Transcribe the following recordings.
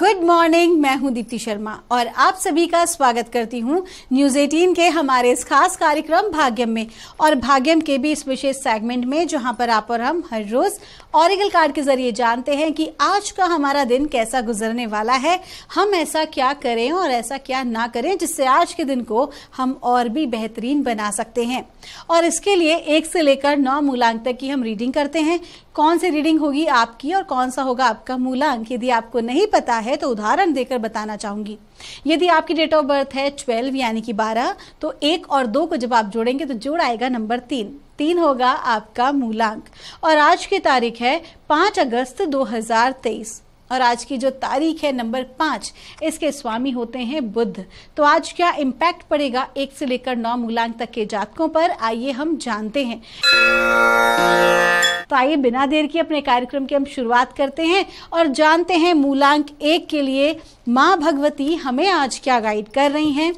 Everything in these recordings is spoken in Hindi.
गुड मॉर्निंग मैं हूं दीप्ति शर्मा और आप सभी का स्वागत करती हूं न्यूज 18 के हमारे इस खास कार्यक्रम भाग्यम में और भाग्यम के भी इस विशेष सेगमेंट में जहां पर आप और हम हर रोज ऑरिगल कार्ड के जरिए जानते हैं कि आज का हमारा दिन कैसा गुजरने वाला है हम ऐसा क्या करें और ऐसा क्या ना करें जिससे आज के दिन को हम और भी बेहतरीन बना सकते हैं और इसके लिए एक से लेकर नौ मूलांक तक की हम रीडिंग करते हैं कौन सी रीडिंग होगी आपकी और कौन सा होगा आपका मूलांक यदि आपको नहीं पता है तो उदाहरण देकर बताना चाहूंगी यदि आपकी डेट ऑफ बर्थ है ट्वेल्व यानी कि बारह तो एक और दो को जब आप जोड़ेंगे तो जोड़ आएगा नंबर तीन तीन होगा आपका मूलांक और आज की तारीख है पांच अगस्त 2023 और आज की जो तारीख है नंबर पांच इसके स्वामी होते हैं बुद्ध तो आज क्या इम्पैक्ट पड़ेगा एक से लेकर नौ मूलांक तक के जातकों पर आइए हम जानते हैं तो आइए बिना देर के अपने कार्यक्रम की हम शुरुआत करते हैं और जानते हैं मूलांक एक के लिए माँ भगवती हमें आज क्या गाइड कर रही हैं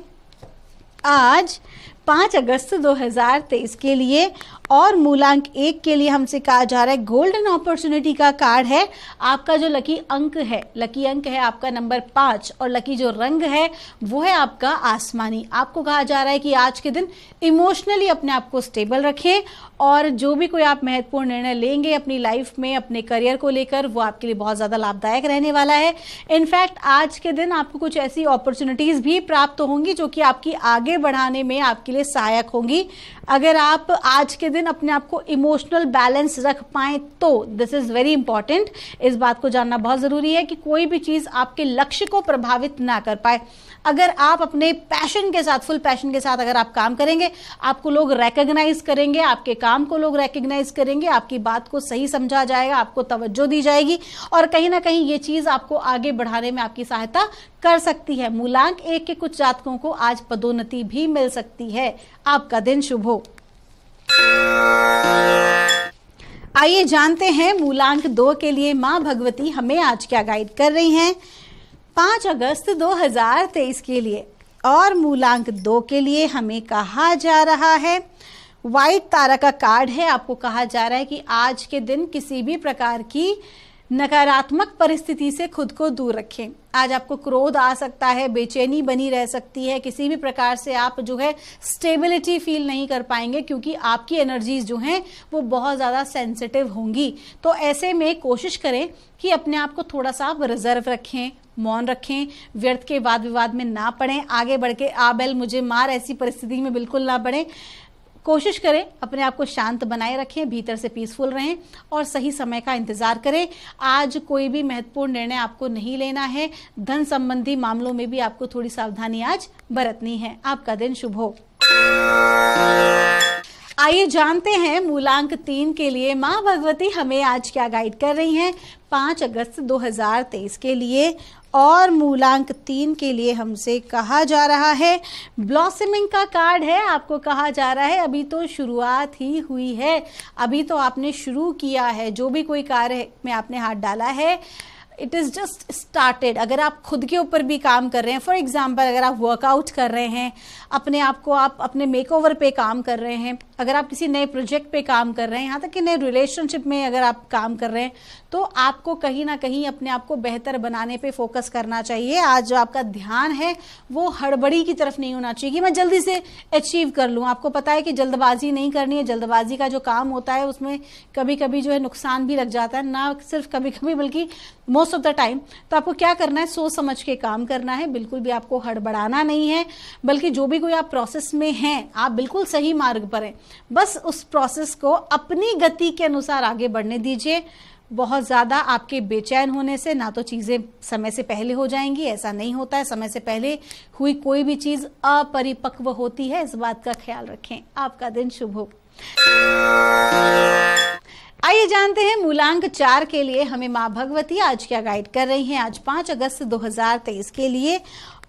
आज पाँच अगस्त 2023 के लिए और मूलांक एक के लिए हमसे कहा जा रहा है गोल्डन अपॉर्चुनिटी का कार्ड है आपका जो लकी अंक है लकी अंक है आपका नंबर पाँच और लकी जो रंग है वो है आपका आसमानी आपको कहा जा रहा है कि आज के दिन इमोशनली अपने आप को स्टेबल रखें और जो भी कोई आप महत्वपूर्ण निर्णय लेंगे अपनी लाइफ में अपने करियर को लेकर वो आपके लिए बहुत ज़्यादा लाभदायक रहने वाला है इनफैक्ट आज के दिन आपको कुछ ऐसी अपॉर्चुनिटीज़ भी प्राप्त होंगी जो कि आपकी आगे बढ़ाने में आपके लिए सहायक होंगी अगर आप आज के दिन अपने आप को इमोशनल बैलेंस रख पाएं तो दिस इज़ वेरी इंपॉर्टेंट इस बात को जानना बहुत ज़रूरी है कि कोई भी चीज़ आपके लक्ष्य को प्रभावित ना कर पाए अगर आप अपने पैशन के साथ फुल पैशन के साथ अगर आप काम करेंगे आपको लोग रेकग्नाइज करेंगे आपके काम को लोग रेकग्नाइज करेंगे आपकी बात को सही समझा जाएगा आपको तवज्जो दी जाएगी और कहीं ना कहीं ये चीज़ आपको आगे बढ़ाने में आपकी सहायता कर सकती है मूलांक एक के कुछ जातकों को आज पदोन्नति भी मिल सकती है आपका दिन शुभ हो आइए जानते हैं मूलांक दो के लिए माँ भगवती हमें आज क्या गाइड कर रही हैं पांच अगस्त 2023 के लिए और मूलांक दो के लिए हमें कहा जा रहा है वाइट तारा का कार्ड है आपको कहा जा रहा है कि आज के दिन किसी भी प्रकार की नकारात्मक परिस्थिति से खुद को दूर रखें आज आपको क्रोध आ सकता है बेचैनी बनी रह सकती है किसी भी प्रकार से आप जो है स्टेबिलिटी फील नहीं कर पाएंगे क्योंकि आपकी एनर्जीज जो हैं वो बहुत ज़्यादा सेंसिटिव होंगी तो ऐसे में कोशिश करें कि अपने आप को थोड़ा सा आप रिजर्व रखें मौन रखें व्यर्थ के वाद विवाद में ना पड़ें आगे बढ़ के आबेल मुझे मार ऐसी परिस्थिति में बिल्कुल ना पड़ें कोशिश करें अपने आप को शांत बनाए रखें भीतर से पीसफुल रहें और सही समय का इंतज़ार करें आज कोई भी महत्वपूर्ण निर्णय आपको नहीं लेना है धन संबंधी मामलों में भी आपको थोड़ी सावधानी आज बरतनी है आपका दिन शुभ हो आइए जानते हैं मूलांक तीन के लिए माँ भगवती हमें आज क्या गाइड कर रही हैं पाँच अगस्त 2023 के लिए और मूलांक तीन के लिए हमसे कहा जा रहा है ब्लॉसमिंग का कार्ड है आपको कहा जा रहा है अभी तो शुरुआत ही हुई है अभी तो आपने शुरू किया है जो भी कोई कार्य में आपने हाथ डाला है इट इज़ जस्ट स्टार्टेड अगर आप खुद के ऊपर भी काम कर रहे हैं फॉर एग्जाम्पल अगर आप वर्कआउट कर रहे हैं अपने आप को आप अपने मेकओवर पे काम कर रहे हैं अगर आप किसी नए प्रोजेक्ट पे काम कर रहे हैं यहाँ तक कि नए रिलेशनशिप में अगर आप काम कर रहे हैं तो आपको कहीं ना कहीं अपने आप को बेहतर बनाने पे फोकस करना चाहिए आज जो आपका ध्यान है वो हड़बड़ी की तरफ नहीं होना चाहिए कि मैं जल्दी से अचीव कर लूँ आपको पता है कि जल्दबाजी नहीं करनी है जल्दबाजी का जो काम होता है उसमें कभी कभी जो है नुकसान भी लग जाता है ना सिर्फ कभी कभी बल्कि मोस्ट ऑफ द टाइम तो आपको क्या करना है सोच समझ के काम करना है बिल्कुल भी आपको हड़बड़ाना नहीं है बल्कि जो भी कोई आप प्रोसेस में हैं आप बिल्कुल सही मार्ग पर हैं बस उस प्रोसेस को अपनी गति के अनुसार आगे बढ़ने दीजिए बहुत ज़्यादा आपके बेचैन होने से ना तो चीज़ें समय से पहले हो जाएंगी ऐसा नहीं होता है समय से पहले हुई कोई भी चीज़ अपरिपक्व होती है इस बात का ख्याल रखें आपका दिन शुभ हो आइए जानते हैं मूलांक चार के लिए हमें माँ भगवती आज क्या गाइड कर रही हैं आज पांच अगस्त 2023 के लिए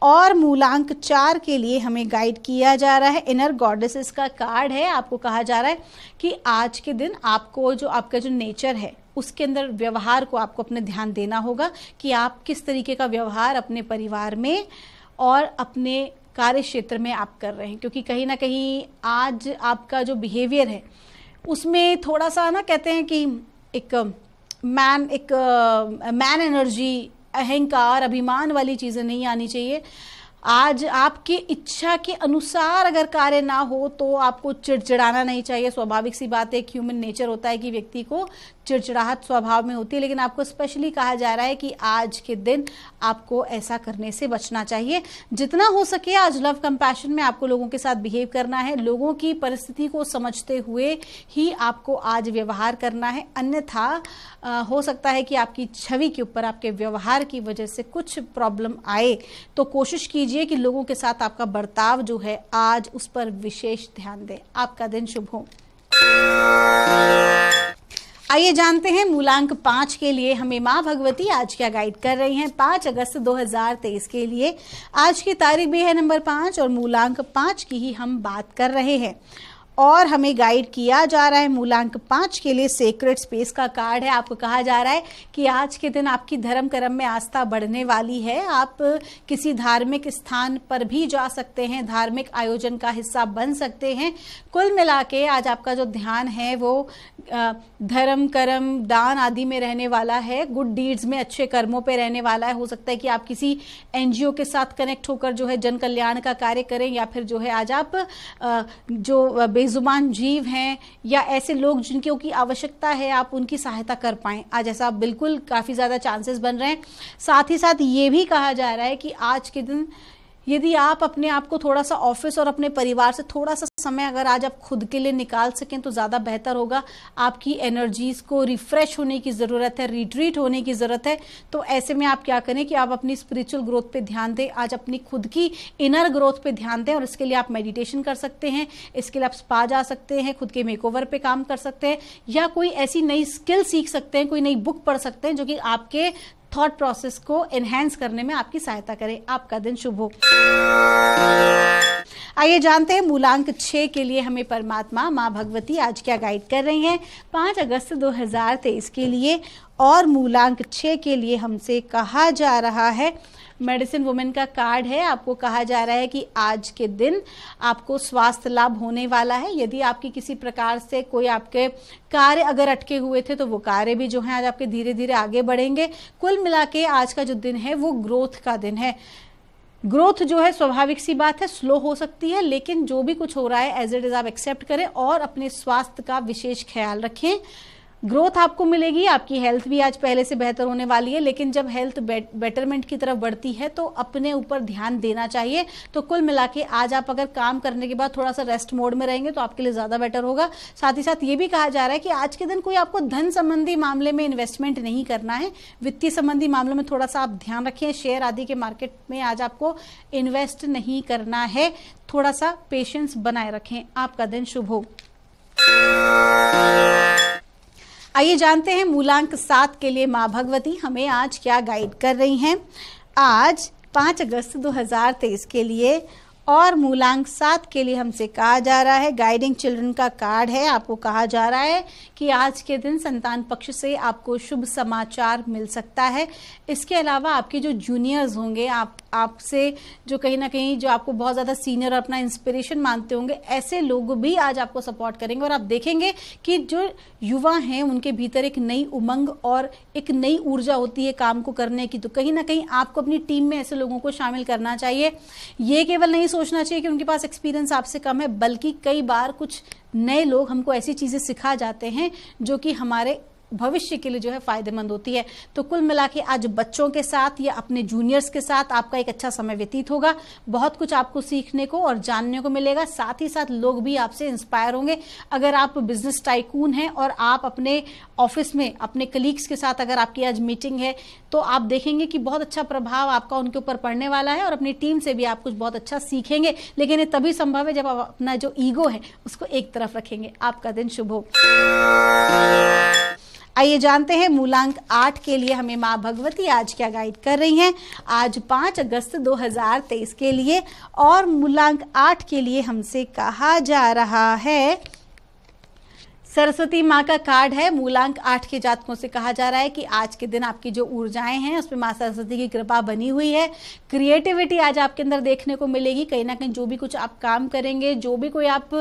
और मूलांक चार के लिए हमें गाइड किया जा रहा है इनर गॉडेसेस का कार्ड है आपको कहा जा रहा है कि आज के दिन आपको जो आपका जो नेचर है उसके अंदर व्यवहार को आपको अपने ध्यान देना होगा कि आप किस तरीके का व्यवहार अपने परिवार में और अपने कार्य क्षेत्र में आप कर रहे हैं क्योंकि कहीं ना कहीं आज आपका जो बिहेवियर है उसमें थोड़ा सा ना कहते हैं कि एक मैन एक मैन uh, एनर्जी अहंकार अभिमान वाली चीज़ें नहीं आनी चाहिए आज आपकी इच्छा के अनुसार अगर कार्य ना हो तो आपको चिड़चिड़ाना नहीं चाहिए स्वाभाविक सी बात है एक ह्यूमन नेचर होता है कि व्यक्ति को चिड़चिड़ाहट स्वभाव में होती है लेकिन आपको स्पेशली कहा जा रहा है कि आज के दिन आपको ऐसा करने से बचना चाहिए जितना हो सके आज लव कंपैशन में आपको लोगों के साथ बिहेव करना है लोगों की परिस्थिति को समझते हुए ही आपको आज व्यवहार करना है अन्यथा हो सकता है कि आपकी छवि के ऊपर आपके व्यवहार की वजह से कुछ प्रॉब्लम आए तो कोशिश कीजिए कीजिए कि लोगों के साथ आपका बर्ताव जो है आज उस पर विशेष ध्यान दें आपका दिन शुभ हो आइए जानते हैं मूलांक पांच के लिए हमें माँ भगवती आज क्या गाइड कर रही हैं पांच अगस्त 2023 के लिए आज की तारीख भी है नंबर पांच और मूलांक पांच की ही हम बात कर रहे हैं और हमें गाइड किया जा रहा है मूलांक पाँच के लिए सेक्रेट स्पेस का कार्ड है आपको कहा जा रहा है कि आज के दिन आपकी धर्म कर्म में आस्था बढ़ने वाली है आप किसी धार्मिक स्थान पर भी जा सकते हैं धार्मिक आयोजन का हिस्सा बन सकते हैं कुल मिला के आज आपका जो ध्यान है वो धर्म कर्म दान आदि में रहने वाला है गुड डीड्स में अच्छे कर्मों पर रहने वाला है हो सकता है कि आप किसी एनजीओ के साथ कनेक्ट होकर जो है जन कल्याण का कार्य करें या फिर जो है आज आप जो बेजुबान जीव हैं या ऐसे लोग जिनकी की आवश्यकता है आप उनकी सहायता कर पाए आज ऐसा बिल्कुल काफ़ी ज़्यादा चांसेस बन रहे हैं साथ ही साथ ये भी कहा जा रहा है कि आज के दिन यदि आप अपने आप को थोड़ा सा ऑफिस और अपने परिवार से थोड़ा सा समय अगर आज आप खुद के लिए निकाल सकें तो ज़्यादा बेहतर होगा आपकी एनर्जीज को रिफ्रेश होने की ज़रूरत है रिट्रीट होने की ज़रूरत है तो ऐसे में आप क्या करें कि आप अपनी स्पिरिचुअल ग्रोथ पे ध्यान दें आज अपनी खुद की इनर ग्रोथ पे ध्यान दें और इसके लिए आप मेडिटेशन कर सकते हैं इसके लिए आप स्पा जा सकते हैं खुद के मेकओवर पे काम कर सकते हैं या कोई ऐसी नई स्किल सीख सकते हैं कोई नई बुक पढ़ सकते हैं जो कि आपके थॉट प्रोसेस को एनहेंस करने में आपकी सहायता करे आपका दिन शुभ हो आइए जानते हैं मूलांक छः के लिए हमें परमात्मा माँ भगवती आज क्या गाइड कर रही हैं पांच अगस्त 2023 के लिए और मूलांक छः के लिए हमसे कहा जा रहा है मेडिसिन वुमेन का कार्ड है आपको कहा जा रहा है कि आज के दिन आपको स्वास्थ्य लाभ होने वाला है यदि आपकी किसी प्रकार से कोई आपके कार्य अगर अटके हुए थे तो वो कार्य भी जो हैं आज आपके धीरे धीरे आगे बढ़ेंगे कुल मिला के आज का जो दिन है वो ग्रोथ का दिन है ग्रोथ जो है स्वाभाविक सी बात है स्लो हो सकती है लेकिन जो भी कुछ हो रहा है एज इट इज़ आप एक्सेप्ट करें और अपने स्वास्थ्य का विशेष ख्याल रखें ग्रोथ आपको मिलेगी आपकी हेल्थ भी आज पहले से बेहतर होने वाली है लेकिन जब हेल्थ बेटरमेंट की तरफ बढ़ती है तो अपने ऊपर ध्यान देना चाहिए तो कुल मिला के आज आप अगर काम करने के बाद थोड़ा सा रेस्ट मोड में रहेंगे तो आपके लिए ज़्यादा बेटर होगा साथ ही साथ ये भी कहा जा रहा है कि आज के दिन कोई आपको धन संबंधी मामले में इन्वेस्टमेंट नहीं करना है वित्तीय संबंधी मामलों में थोड़ा सा आप ध्यान रखें शेयर आदि के मार्केट में आज आपको इन्वेस्ट नहीं करना है थोड़ा सा पेशेंस बनाए रखें आपका दिन शुभ हो आइए जानते हैं मूलांक सात के लिए माँ भगवती हमें आज क्या गाइड कर रही हैं आज पाँच अगस्त 2023 के लिए और मूलांक सात के लिए हमसे कहा जा रहा है गाइडिंग चिल्ड्रन का कार्ड है आपको कहा जा रहा है कि आज के दिन संतान पक्ष से आपको शुभ समाचार मिल सकता है इसके अलावा आपके जो जूनियर्स होंगे आप आपसे जो कहीं ना कहीं जो आपको बहुत ज़्यादा सीनियर और अपना इंस्पिरेशन मानते होंगे ऐसे लोग भी आज आपको सपोर्ट करेंगे और आप देखेंगे कि जो युवा हैं उनके भीतर एक नई उमंग और एक नई ऊर्जा होती है काम को करने की तो कहीं ना कहीं आपको अपनी टीम में ऐसे लोगों को शामिल करना चाहिए ये केवल नहीं सोचना चाहिए कि उनके पास एक्सपीरियंस आपसे कम है बल्कि कई बार कुछ नए लोग हमको ऐसी चीज़ें सिखा जाते हैं जो कि हमारे भविष्य के लिए जो है फायदेमंद होती है तो कुल मिला के आज बच्चों के साथ या अपने जूनियर्स के साथ आपका एक अच्छा समय व्यतीत होगा बहुत कुछ आपको सीखने को और जानने को मिलेगा साथ ही साथ लोग भी आपसे इंस्पायर होंगे अगर आप बिजनेस टाइकून हैं और आप अपने ऑफिस में अपने कलीग्स के साथ अगर आपकी आज मीटिंग है तो आप देखेंगे कि बहुत अच्छा प्रभाव आपका उनके ऊपर पड़ने वाला है और अपनी टीम से भी आप कुछ बहुत अच्छा सीखेंगे लेकिन ये तभी संभव है जब आप अपना जो ईगो है उसको एक तरफ रखेंगे आपका दिन शुभ हो आइए जानते हैं मूलांक आठ के लिए हमें माँ भगवती आज क्या गाइड कर रही हैं आज पाँच अगस्त 2023 के लिए और मूलांक आठ के लिए हमसे कहा जा रहा है सरस्वती माँ का कार्ड है मूलांक आठ के जातकों से कहा जा रहा है कि आज के दिन आपकी जो ऊर्जाएं हैं उसमें माँ सरस्वती की कृपा बनी हुई है क्रिएटिविटी आज आपके अंदर देखने को मिलेगी कहीं ना कहीं जो भी कुछ आप काम करेंगे जो भी कोई आप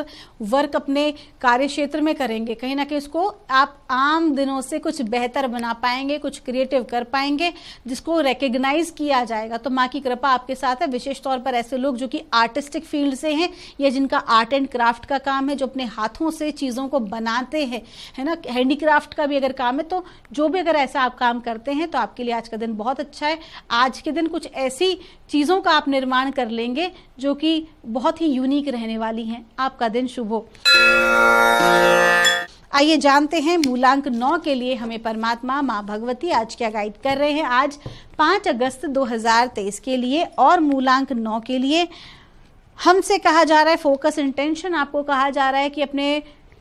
वर्क अपने कार्य क्षेत्र में करेंगे कहीं ना कहीं उसको आप आम दिनों से कुछ बेहतर बना पाएंगे कुछ क्रिएटिव कर पाएंगे जिसको रिकग्नाइज किया जाएगा तो माँ की कृपा आपके साथ है विशेष तौर पर ऐसे लोग जो कि आर्टिस्टिक फील्ड से हैं या जिनका आर्ट एंड क्राफ्ट का काम है जो अपने हाथों से चीज़ों को बनाते हैं है ना हैंडीक्राफ्ट का भी अगर काम है तो जो भी अगर ऐसा आप काम करते हैं तो आपके लिए आज का दिन बहुत अच्छा है आज के दिन कुछ ऐसी चीज़ों का आप निर्माण कर लेंगे जो कि बहुत ही यूनिक रहने वाली हैं आपका दिन शुभ हो आइए जानते हैं मूलांक नौ के लिए हमें परमात्मा माँ भगवती आज क्या गाइड कर रहे हैं आज पाँच अगस्त 2023 के लिए और मूलांक नौ के लिए हमसे कहा जा रहा है फोकस इंटेंशन आपको कहा जा रहा है कि अपने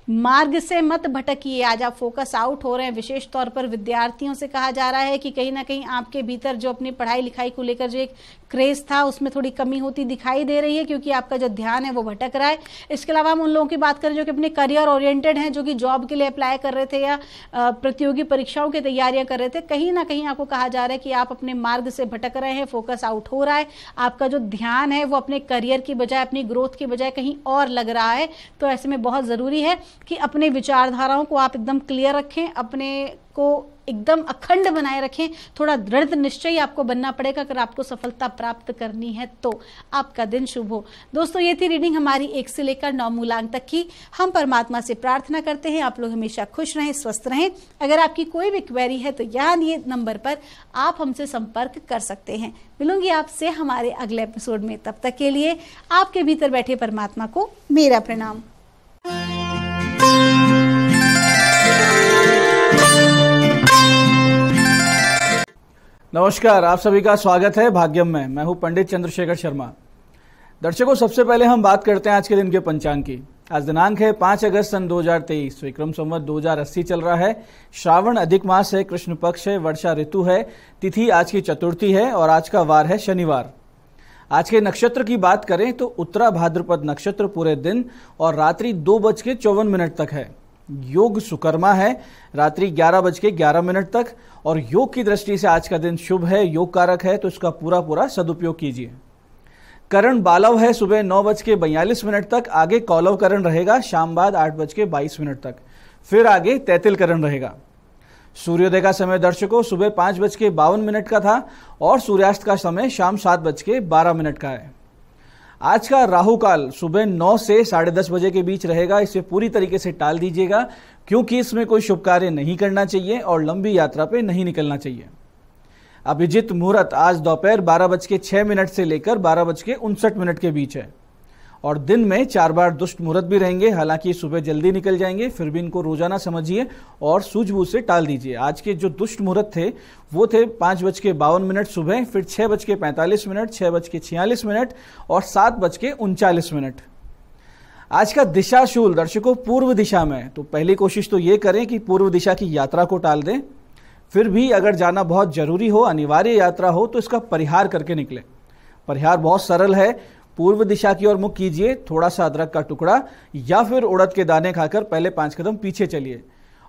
मार्ग से मत भटकिए आज आप फोकस आउट हो रहे हैं विशेष तौर पर विद्यार्थियों से कहा जा रहा है कि कहीं ना कहीं आपके भीतर जो अपनी पढ़ाई लिखाई को लेकर जो एक क्रेज था उसमें थोड़ी कमी होती दिखाई दे रही है क्योंकि आपका जो ध्यान है वो भटक रहा है इसके अलावा हम उन लोगों की बात करें जो कि अपने करियर ओरिएंटेड हैं जो कि जॉब के लिए अप्लाई कर रहे थे या प्रतियोगी परीक्षाओं की तैयारियां कर रहे थे कहीं ना कहीं आपको कहा जा रहा है कि आप अपने मार्ग से भटक रहे हैं फोकस आउट हो रहा है आपका जो ध्यान है वो अपने करियर की बजाय अपनी ग्रोथ की बजाय कहीं और लग रहा है तो ऐसे में बहुत ज़रूरी है कि अपने विचारधाराओं को आप एकदम क्लियर रखें अपने को एकदम अखंड बनाए रखें थोड़ा दृढ़ निश्चय आपको बनना पड़ेगा अगर आपको सफलता प्राप्त करनी है तो आपका दिन शुभ हो दोस्तों ये थी रीडिंग हमारी एक से लेकर नौ मूलांक तक की हम परमात्मा से प्रार्थना करते हैं आप लोग हमेशा खुश रहें स्वस्थ रहें अगर आपकी कोई भी क्वेरी है तो यहाँ ये नंबर पर आप हमसे संपर्क कर सकते हैं मिलूंगी आपसे हमारे अगले एपिसोड में तब तक के लिए आपके भीतर बैठे परमात्मा को मेरा प्रणाम नमस्कार आप सभी का स्वागत है भाग्यम में मैं हूं पंडित चंद्रशेखर शर्मा दर्शकों सबसे पहले हम बात करते हैं आज के दिन के पंचांग की आज दिनांक है पांच अगस्त सन 2023 विक्रम तो संवत 2080 चल रहा है श्रावण अधिक मास है कृष्ण पक्ष है वर्षा ऋतु है तिथि आज की चतुर्थी है और आज का वार है शनिवार आज के नक्षत्र की बात करें तो उत्तरा भाद्रपद नक्षत्र पूरे दिन और रात्रि दो बज के चौवन मिनट तक है योग सुकर्मा है रात्रि ग्यारह बज के ग्यारह मिनट तक और योग की दृष्टि से आज का दिन शुभ है योग कारक है तो इसका पूरा पूरा सदुपयोग कीजिए करण बालव है सुबह नौ बज के बयालीस मिनट तक आगे कौलव करण रहेगा शाम बाद आठ बज के बाईस मिनट तक फिर आगे तैतिल करण रहेगा सूर्योदय का समय दर्शकों सुबह पाँच बज के बावन मिनट का था और सूर्यास्त का समय शाम सात बज के बारह मिनट का है आज का राहु काल सुबह नौ से साढ़े दस बजे के बीच रहेगा इसे पूरी तरीके से टाल दीजिएगा क्योंकि इसमें कोई शुभ कार्य नहीं करना चाहिए और लंबी यात्रा पे नहीं निकलना चाहिए अभिजीत मुहूर्त आज दोपहर बारह बज के छह मिनट से लेकर बारह बज के उनसठ मिनट के बीच है और दिन में चार बार दुष्ट मुहूर्त भी रहेंगे हालांकि सुबह जल्दी निकल जाएंगे फिर भी इनको रोजाना समझिए और सूझबूझ से टाल दीजिए आज के जो दुष्ट मुहूर्त थे वो थे पाँच बज के बावन मिनट सुबह फिर छः बज के पैंतालीस मिनट छः बज के छियालीस मिनट और सात बज के उनचालीस मिनट आज का दिशा शूल दर्शकों पूर्व दिशा में तो पहली कोशिश तो ये करें कि पूर्व दिशा की यात्रा को टाल दें फिर भी अगर जाना बहुत जरूरी हो अनिवार्य यात्रा हो तो इसका परिहार करके निकले परिहार बहुत सरल है पूर्व दिशा की ओर मुख कीजिए थोड़ा सा अदरक का टुकड़ा या फिर उड़द के दाने खाकर पहले पांच कदम पीछे चलिए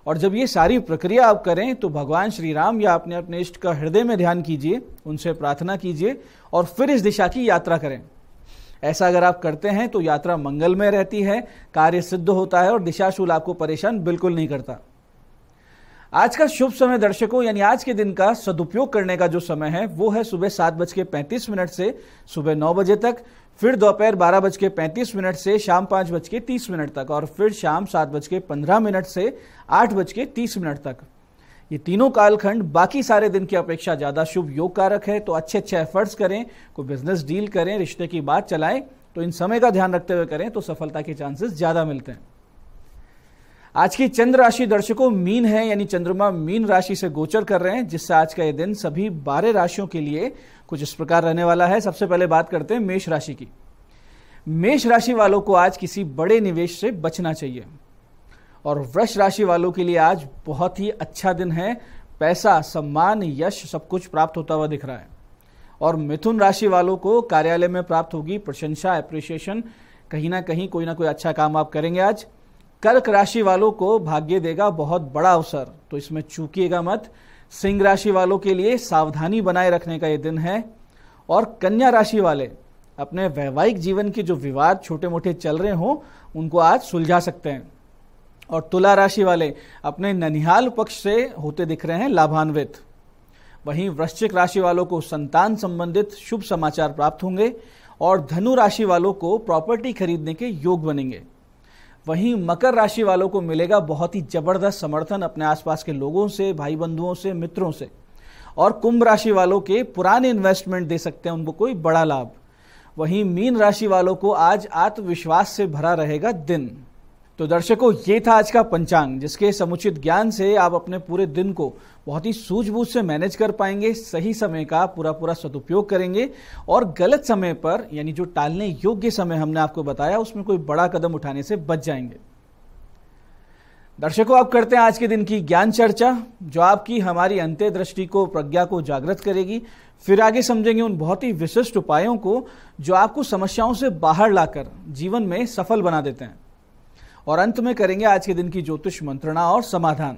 और जब ये सारी प्रक्रिया आप करें तो भगवान श्री राम या अपने अपने इष्ट का हृदय में ध्यान कीजिए उनसे प्रार्थना कीजिए और फिर इस दिशा की यात्रा करें ऐसा अगर आप करते हैं तो यात्रा मंगलमय रहती है कार्य सिद्ध होता है और दिशाशूल आपको परेशान बिल्कुल नहीं करता आज का शुभ समय दर्शकों यानी आज के दिन का सदुपयोग करने का जो समय है वो है सुबह सात बज के पैंतीस मिनट से सुबह नौ बजे तक फिर दोपहर बारह बज के पैंतीस मिनट से शाम पाँच बज के तीस मिनट तक और फिर शाम सात बज के पंद्रह मिनट से आठ बज के तीस मिनट तक ये तीनों कालखंड बाकी सारे दिन की अपेक्षा ज़्यादा शुभ योग कारक है तो अच्छे अच्छे एफर्ट्स करें कोई बिजनेस डील करें रिश्ते की बात चलाएं तो इन समय का ध्यान रखते हुए करें तो सफलता के चांसेस ज़्यादा मिलते हैं आज की चंद्र राशि दर्शकों मीन है यानी चंद्रमा मीन राशि से गोचर कर रहे हैं जिससे आज का ये दिन सभी बारह राशियों के लिए कुछ इस प्रकार रहने वाला है सबसे पहले बात करते हैं मेष राशि की मेष राशि वालों को आज किसी बड़े निवेश से बचना चाहिए और वृक्ष राशि वालों के लिए आज बहुत ही अच्छा दिन है पैसा सम्मान यश सब कुछ प्राप्त होता हुआ दिख रहा है और मिथुन राशि वालों को कार्यालय में प्राप्त होगी प्रशंसा एप्रिसिएशन कहीं ना कहीं कोई ना कोई अच्छा काम आप करेंगे आज कर्क राशि वालों को भाग्य देगा बहुत बड़ा अवसर तो इसमें चूकिएगा मत सिंह राशि वालों के लिए सावधानी बनाए रखने का ये दिन है और कन्या राशि वाले अपने वैवाहिक जीवन के जो विवाद छोटे मोटे चल रहे हों उनको आज सुलझा सकते हैं और तुला राशि वाले अपने ननिहाल पक्ष से होते दिख रहे हैं लाभान्वित वहीं वृश्चिक राशि वालों को संतान संबंधित शुभ समाचार प्राप्त होंगे और धनु राशि वालों को प्रॉपर्टी खरीदने के योग बनेंगे वहीं मकर राशि वालों को मिलेगा बहुत ही जबरदस्त समर्थन अपने आसपास के लोगों से भाई बंधुओं से मित्रों से और कुंभ राशि वालों के पुराने इन्वेस्टमेंट दे सकते हैं उनको कोई बड़ा लाभ वहीं मीन राशि वालों को आज आत्मविश्वास से भरा रहेगा दिन तो दर्शकों ये था आज का पंचांग जिसके समुचित ज्ञान से आप अपने पूरे दिन को बहुत ही सूझबूझ से मैनेज कर पाएंगे सही समय का पूरा पूरा सदुपयोग करेंगे और गलत समय पर यानी जो टालने योग्य समय हमने आपको बताया उसमें कोई बड़ा कदम उठाने से बच जाएंगे दर्शकों आप करते हैं आज के दिन की ज्ञान चर्चा जो आपकी हमारी अंत्य दृष्टि को प्रज्ञा को जागृत करेगी फिर आगे समझेंगे उन बहुत ही विशिष्ट उपायों को जो आपको समस्याओं से बाहर लाकर जीवन में सफल बना देते हैं और अंत में करेंगे आज के दिन की ज्योतिष मंत्रणा और समाधान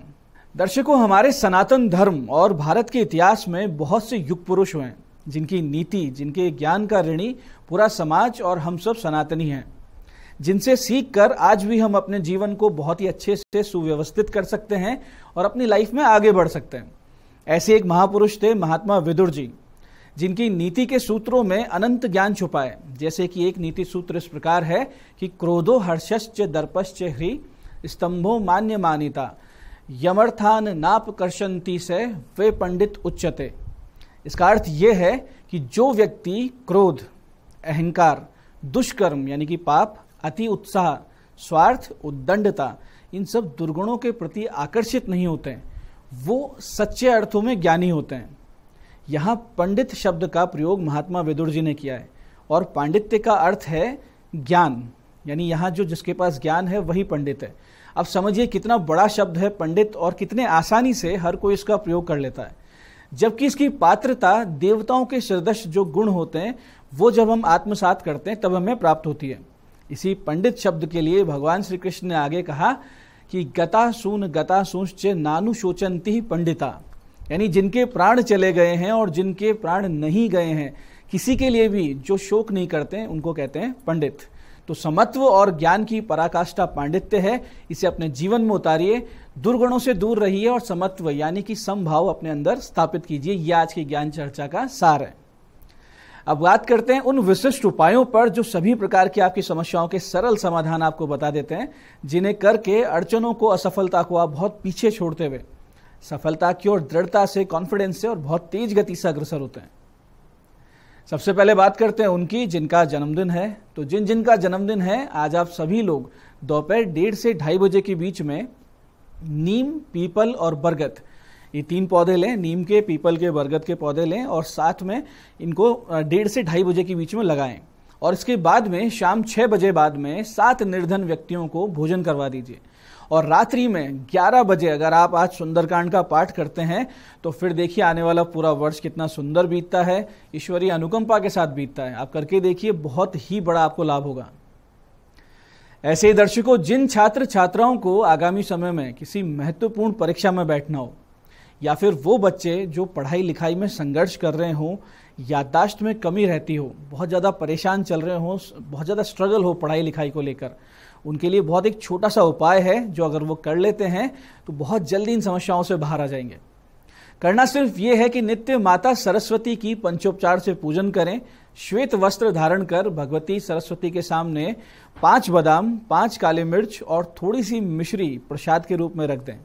दर्शकों हमारे सनातन धर्म और भारत के इतिहास में बहुत से युग पुरुष हुए जिनकी नीति जिनके ज्ञान का ऋणी पूरा समाज और हम सब सनातनी हैं जिनसे सीख कर आज भी हम अपने जीवन को बहुत ही अच्छे से सुव्यवस्थित कर सकते हैं और अपनी लाइफ में आगे बढ़ सकते हैं ऐसे एक महापुरुष थे महात्मा विदुर जी जिनकी नीति के सूत्रों में अनंत ज्ञान छुपा है जैसे कि एक नीति सूत्र इस प्रकार है कि क्रोधो हर्षश्च दर्पश्च ह्री स्तंभो मान्य मान्यता यमर्थान नाप कर्षंती से वे पंडित उच्चते इसका अर्थ ये है कि जो व्यक्ति क्रोध अहंकार दुष्कर्म यानी कि पाप अति उत्साह स्वार्थ उद्दंडता इन सब दुर्गुणों के प्रति आकर्षित नहीं होते वो सच्चे अर्थों में ज्ञानी होते हैं यहाँ पंडित शब्द का प्रयोग महात्मा विदुर जी ने किया है और पांडित्य का अर्थ है ज्ञान यानी यहाँ जो जिसके पास ज्ञान है वही पंडित है अब समझिए कितना बड़ा शब्द है पंडित और कितने आसानी से हर कोई इसका प्रयोग कर लेता है जबकि इसकी पात्रता देवताओं के सदृश जो गुण होते हैं वो जब हम आत्मसात करते हैं तब हमें प्राप्त होती है इसी पंडित शब्द के लिए भगवान श्री कृष्ण ने आगे कहा कि गता सून गता सूंश्च नानु शोचंती पंडिता यानी जिनके प्राण चले गए हैं और जिनके प्राण नहीं गए हैं किसी के लिए भी जो शोक नहीं करते हैं उनको कहते हैं पंडित तो समत्व और ज्ञान की पराकाष्ठा पांडित्य है इसे अपने जीवन में उतारिए दुर्गुणों से दूर रहिए और समत्व यानी कि समभाव अपने अंदर स्थापित कीजिए यह आज की ज्ञान चर्चा का सार है अब बात करते हैं उन विशिष्ट उपायों पर जो सभी प्रकार की आपकी समस्याओं के सरल समाधान आपको बता देते हैं जिन्हें करके अड़चनों को असफलता को आप बहुत पीछे छोड़ते हुए सफलता की ओर दृढ़ता से कॉन्फिडेंस से और बहुत तेज गति से अग्रसर होते हैं सबसे पहले बात करते हैं उनकी जिनका जन्मदिन है तो जिन जिनका जन्मदिन है आज आप सभी लोग दोपहर डेढ़ से ढाई बजे के बीच में नीम पीपल और बरगद ये तीन पौधे लें नीम के पीपल के बरगद के पौधे लें और साथ में इनको डेढ़ से ढाई बजे के बीच में लगाएं और इसके बाद में शाम छह बजे बाद में सात निर्धन व्यक्तियों को भोजन करवा दीजिए और रात्रि में 11 बजे अगर आप आज सुंदरकांड का पाठ करते हैं तो फिर देखिए आने वाला पूरा वर्ष कितना सुंदर बीतता है ईश्वरीय अनुकंपा के साथ बीतता है आप करके देखिए बहुत ही बड़ा आपको लाभ होगा ऐसे ही दर्शकों जिन छात्र छात्राओं को आगामी समय में किसी महत्वपूर्ण परीक्षा में बैठना हो या फिर वो बच्चे जो पढ़ाई लिखाई में संघर्ष कर रहे हों याददाश्त में कमी रहती हो बहुत ज़्यादा परेशान चल रहे हों बहुत ज़्यादा स्ट्रगल हो पढ़ाई लिखाई को लेकर उनके लिए बहुत एक छोटा सा उपाय है जो अगर वो कर लेते हैं तो बहुत जल्दी इन समस्याओं से बाहर आ जाएंगे करना सिर्फ ये है कि नित्य माता सरस्वती की पंचोपचार से पूजन करें श्वेत वस्त्र धारण कर भगवती सरस्वती के सामने पांच बादाम पांच काली मिर्च और थोड़ी सी मिश्री प्रसाद के रूप में रख दें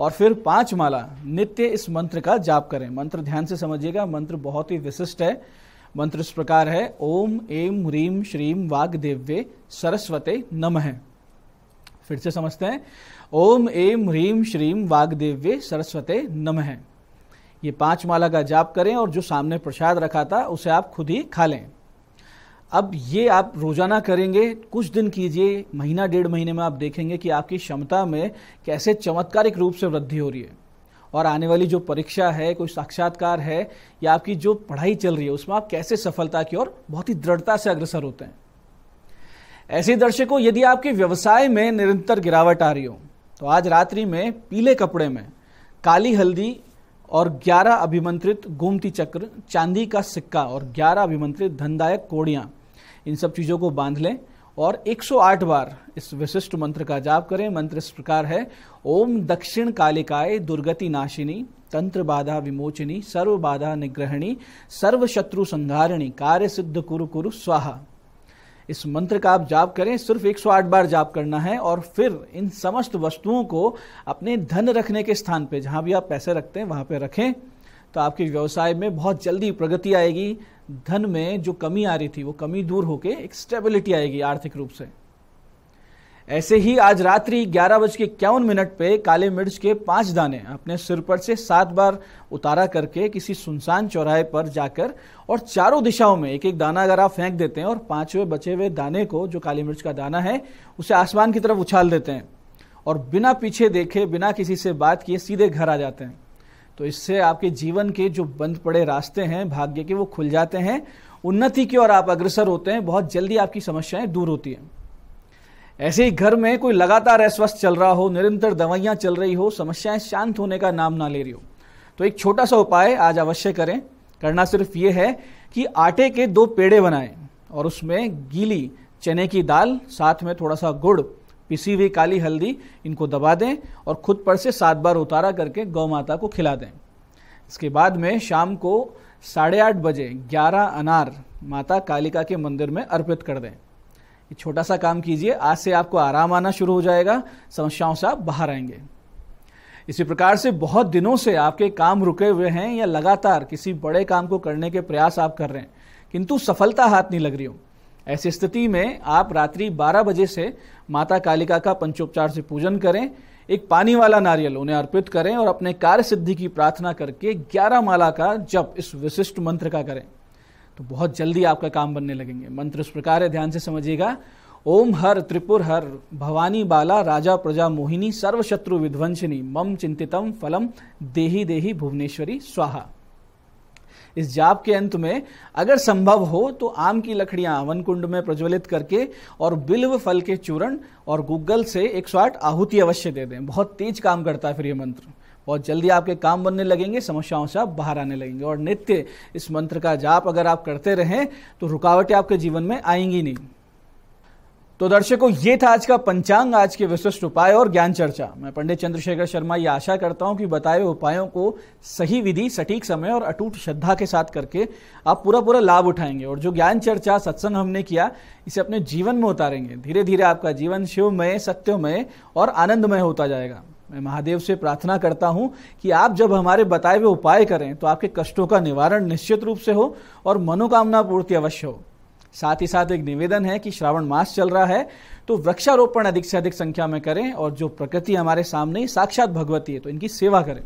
और फिर पांच माला नित्य इस मंत्र का जाप करें मंत्र ध्यान से समझिएगा मंत्र बहुत ही विशिष्ट है मंत्र इस प्रकार है ओम एम ह्रीम श्रीम वाग देव्य सरस्वते नम फिर से समझते हैं ओम एम ह्रीम श्रीम वाग देव्य सरस्वते नम ये पांच माला का जाप करें और जो सामने प्रसाद रखा था उसे आप खुद ही खा लें अब ये आप रोजाना करेंगे कुछ दिन कीजिए महीना डेढ़ महीने में आप देखेंगे कि आपकी क्षमता में कैसे चमत्कारिक रूप से वृद्धि हो रही है और आने वाली जो परीक्षा है कोई साक्षात्कार है या आपकी जो पढ़ाई चल रही है उसमें आप कैसे सफलता की और बहुत ही दृढ़ता से अग्रसर होते हैं ऐसे दर्शकों यदि आपके व्यवसाय में निरंतर गिरावट आ रही हो तो आज रात्रि में पीले कपड़े में काली हल्दी और 11 अभिमंत्रित गोमती चक्र चांदी का सिक्का और 11 अभिमंत्रित धनदायक कोड़ियाँ इन सब चीज़ों को बांध लें और 108 बार इस विशिष्ट मंत्र का जाप करें मंत्र इस प्रकार है ओम दक्षिण कालिकाय दुर्गति नाशिनी तंत्र बाधा विमोचनी सर्व बाधा निग्रहणी सर्व शत्रु संघारिणी कार्य सिद्ध कुरु कुरु स्वाहा इस मंत्र का आप जाप करें सिर्फ 108 बार जाप करना है और फिर इन समस्त वस्तुओं को अपने धन रखने के स्थान पर जहां भी आप पैसे रखते हैं वहां पर रखें तो आपके व्यवसाय में बहुत जल्दी प्रगति आएगी धन में जो कमी आ रही थी वो कमी दूर होके एक स्टेबिलिटी आएगी आर्थिक रूप से ऐसे ही आज रात्रि ग्यारह बज के इक्यावन मिनट पे काले मिर्च के पांच दाने अपने सिर पर से सात बार उतारा करके किसी सुनसान चौराहे पर जाकर और चारों दिशाओं में एक एक दाना अगर आप फेंक देते हैं और पांचवें बचे हुए दाने को जो काली मिर्च का दाना है उसे आसमान की तरफ उछाल देते हैं और बिना पीछे देखे बिना किसी से बात किए सीधे घर आ जाते हैं तो इससे आपके जीवन के जो बंद पड़े रास्ते हैं भाग्य के वो खुल जाते हैं उन्नति की ओर आप अग्रसर होते हैं बहुत जल्दी आपकी समस्याएं दूर होती हैं ऐसे ही घर में कोई लगातार अस्वस्थ चल रहा हो निरंतर दवाइयां चल रही हो समस्याएं शांत होने का नाम ना ले रही हो तो एक छोटा सा उपाय आज अवश्य करें करना सिर्फ ये है कि आटे के दो पेड़े बनाएं और उसमें गीली चने की दाल साथ में थोड़ा सा गुड़ पिसी हुई काली हल्दी इनको दबा दें और खुद पर से सात बार उतारा करके गौ माता को खिला दें इसके बाद में शाम को साढ़े आठ बजे ग्यारह अनार माता कालिका के मंदिर में अर्पित कर दें ये छोटा सा काम कीजिए आज से आपको आराम आना शुरू हो जाएगा समस्याओं से आप बाहर आएंगे इसी प्रकार से बहुत दिनों से आपके काम रुके हुए हैं या लगातार किसी बड़े काम को करने के प्रयास आप कर रहे हैं किंतु सफलता हाथ नहीं लग रही हो ऐसी स्थिति में आप रात्रि 12 बजे से माता कालिका का पंचोपचार से पूजन करें एक पानी वाला नारियल उन्हें अर्पित करें और अपने कार्य सिद्धि की प्रार्थना करके 11 माला का जप इस विशिष्ट मंत्र का करें तो बहुत जल्दी आपका काम बनने लगेंगे मंत्र इस प्रकार है ध्यान से समझिएगा ओम हर त्रिपुर हर भवानी बाला राजा प्रजा मोहिनी सर्वशत्रु विध्वंसिनी मम चिंतितम फलम देही देही भुवनेश्वरी स्वाहा इस जाप के अंत में अगर संभव हो तो आम की लकड़ियां वन कुंड में प्रज्वलित करके और बिल्व फल के चूर्ण और गूगल से एक सौ आठ आहुति अवश्य दे दें बहुत तेज काम करता है फिर ये मंत्र बहुत जल्दी आपके काम बनने लगेंगे समस्याओं से आप बाहर आने लगेंगे और नित्य इस मंत्र का जाप अगर आप करते रहें तो रुकावटें आपके जीवन में आएंगी नहीं तो दर्शकों ये था आज का पंचांग आज के विशिष्ट उपाय और ज्ञान चर्चा मैं पंडित चंद्रशेखर शर्मा ये आशा करता हूं कि बताए उपायों को सही विधि सटीक समय और अटूट श्रद्धा के साथ करके आप पूरा पूरा लाभ उठाएंगे और जो ज्ञान चर्चा सत्संग हमने किया इसे अपने जीवन में उतारेंगे धीरे धीरे आपका जीवन शिवमय सत्यमय और आनंदमय होता जाएगा मैं महादेव से प्रार्थना करता हूं कि आप जब हमारे बताए हुए उपाय करें तो आपके कष्टों का निवारण निश्चित रूप से हो और मनोकामना पूर्ति अवश्य हो साथ ही साथ एक निवेदन है कि श्रावण मास चल रहा है तो वृक्षारोपण अधिक से अधिक संख्या में करें और जो प्रकृति हमारे सामने साक्षात भगवती है तो इनकी सेवा करें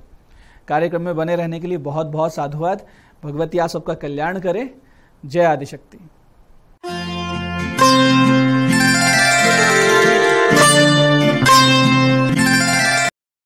कार्यक्रम में बने रहने के लिए बहुत बहुत साधुवाद भगवती आप सबका कल्याण करें जय आदिशक्ति